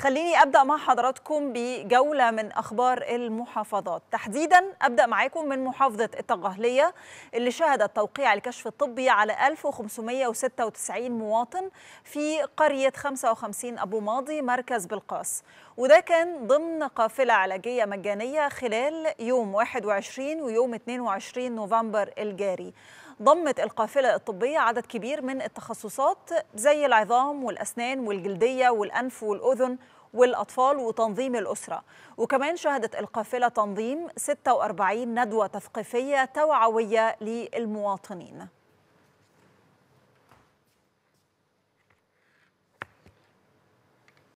خليني ابدا مع حضراتكم بجوله من اخبار المحافظات تحديدا ابدا معاكم من محافظه التقهليه اللي شهدت توقيع الكشف الطبي على 1596 مواطن في قريه 55 ابو ماضي مركز بالقاص وده كان ضمن قافله علاجيه مجانيه خلال يوم 21 ويوم 22 نوفمبر الجاري ضمت القافلة الطبية عدد كبير من التخصصات زي العظام والأسنان والجلدية والأنف والأذن والأطفال وتنظيم الأسرة وكمان شهدت القافلة تنظيم 46 ندوة تثقيفية توعوية للمواطنين